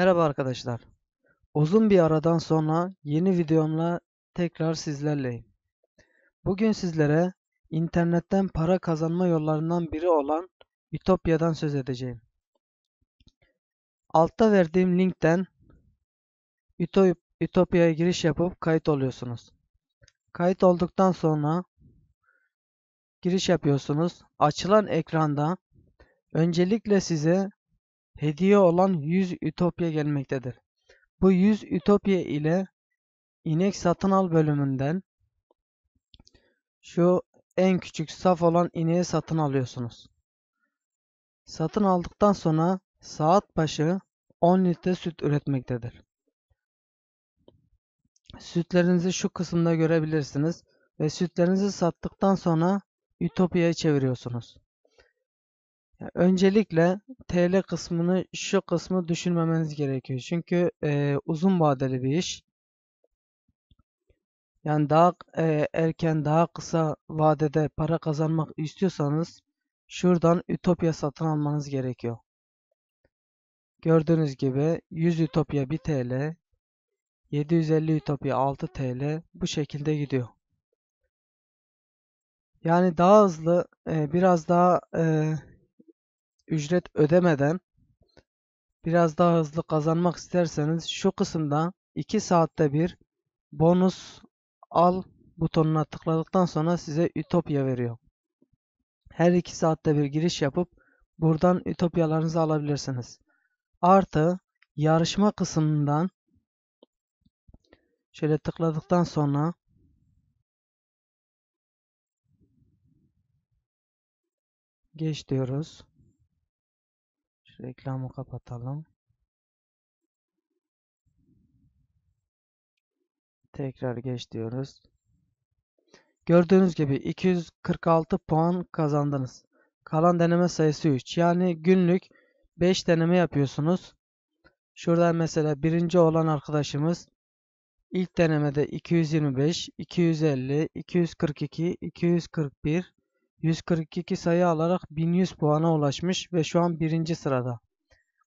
Merhaba arkadaşlar. Uzun bir aradan sonra yeni videomla tekrar sizlerleyim. Bugün sizlere internetten para kazanma yollarından biri olan Ütopya'dan söz edeceğim. Altta verdiğim linkten Ütopya'ya giriş yapıp kayıt oluyorsunuz. Kayıt olduktan sonra giriş yapıyorsunuz. Açılan ekranda öncelikle size hediye olan 100 ütopya gelmektedir. Bu 100 ütopya ile inek satın al bölümünden şu en küçük saf olan ineği satın alıyorsunuz. Satın aldıktan sonra saat başı 10 litre süt üretmektedir. Sütlerinizi şu kısımda görebilirsiniz ve sütlerinizi sattıktan sonra Ütopya'ya çeviriyorsunuz öncelikle TL kısmını şu kısmı düşünmemeniz gerekiyor. Çünkü e, uzun vadeli bir iş. Yani daha e, erken daha kısa vadede para kazanmak istiyorsanız şuradan Ütopya satın almanız gerekiyor. Gördüğünüz gibi 100 Ütopya 1 TL, 750 Ütopya 6 TL bu şekilde gidiyor. Yani daha hızlı, e, biraz daha e, ücret ödemeden biraz daha hızlı kazanmak isterseniz şu kısımda 2 saatte bir bonus al butonuna tıkladıktan sonra size Ütopya veriyor. Her 2 saatte bir giriş yapıp buradan Ütopyalarınızı alabilirsiniz. Artı yarışma kısmından şöyle tıkladıktan sonra geç diyoruz. Şu reklamı kapatalım. Tekrar geç diyoruz. Gördüğünüz gibi 246 puan kazandınız. Kalan deneme sayısı 3. Yani günlük 5 deneme yapıyorsunuz. Şurada mesela birinci olan arkadaşımız ilk denemede 225, 250, 242, 241, 142 sayı alarak 1100 puana ulaşmış ve şu an birinci sırada.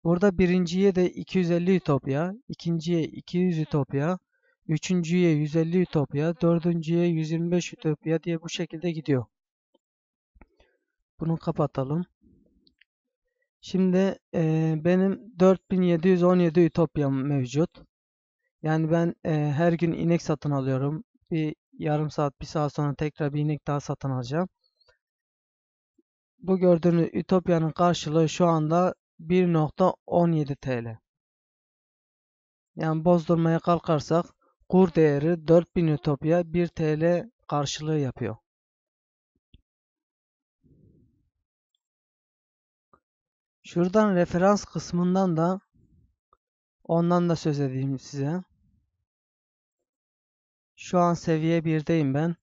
Burada birinciye de 250 Ütopya, ikinciye 200 Ütopya, üçüncüye 150 Ütopya, dördüncüye 125 Ütopya diye bu şekilde gidiyor. Bunu kapatalım. Şimdi e, benim 4717 Ütopya'm mevcut. Yani ben e, her gün inek satın alıyorum. Bir yarım saat, bir saat sonra tekrar bir inek daha satın alacağım. Bu gördüğünüz Ütopya'nın karşılığı şu anda 1.17 TL. Yani bozdurmaya kalkarsak kur değeri 4000 Ütopya 1 TL karşılığı yapıyor. Şuradan referans kısmından da ondan da söz edeyim size. Şu an seviye 1'deyim ben.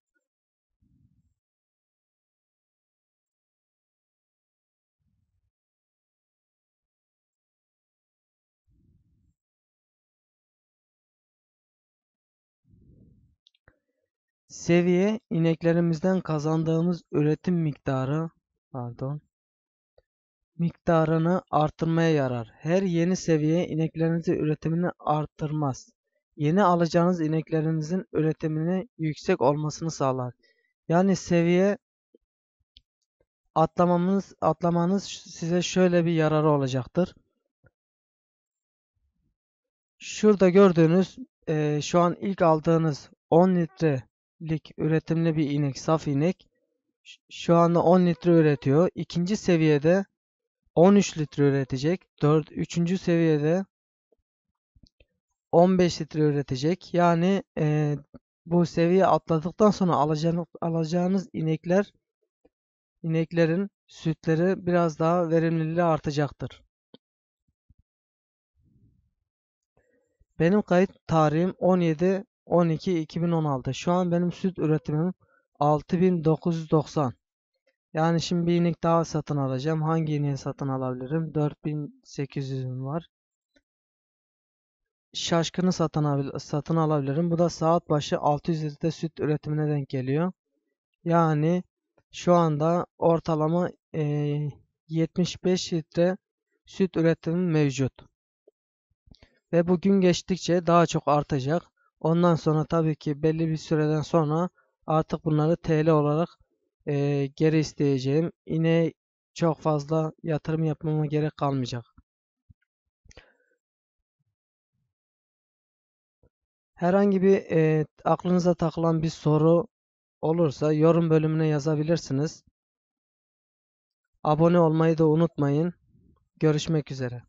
Seviye ineklerimizden kazandığımız üretim miktarı pardon miktarını artırmaya yarar. Her yeni seviye ineklerinizin üretimini arttırmaz. Yeni alacağınız ineklerinizin üretimini yüksek olmasını sağlar. Yani seviye atlamamız atlamanız size şöyle bir yararı olacaktır. Şurada gördüğünüz e, şu an ilk aldığınız 10 litre litrelik üretimli bir inek, saf inek. Şu anda 10 litre üretiyor. İkinci seviyede 13 litre üretecek. 4, üçüncü seviyede 15 litre üretecek. Yani e, bu seviye atladıktan sonra alacağınız, alacağınız inekler ineklerin sütleri biraz daha verimliliği artacaktır. Benim kayıt tarihim 17 12 2016. Şu an benim süt üretimim 6990. Yani şimdi bir inek daha satın alacağım. Hangi ineği satın alabilirim? 4800'üm var. Şaşkını satın, al satın alabilirim. Bu da saat başı 600 litre süt üretimine denk geliyor. Yani şu anda ortalama e, 75 litre süt üretimi mevcut. Ve bugün geçtikçe daha çok artacak. Ondan sonra tabii ki belli bir süreden sonra artık bunları TL olarak e, geri isteyeceğim. Yine çok fazla yatırım yapmama gerek kalmayacak. Herhangi bir e, aklınıza takılan bir soru olursa yorum bölümüne yazabilirsiniz. Abone olmayı da unutmayın. Görüşmek üzere.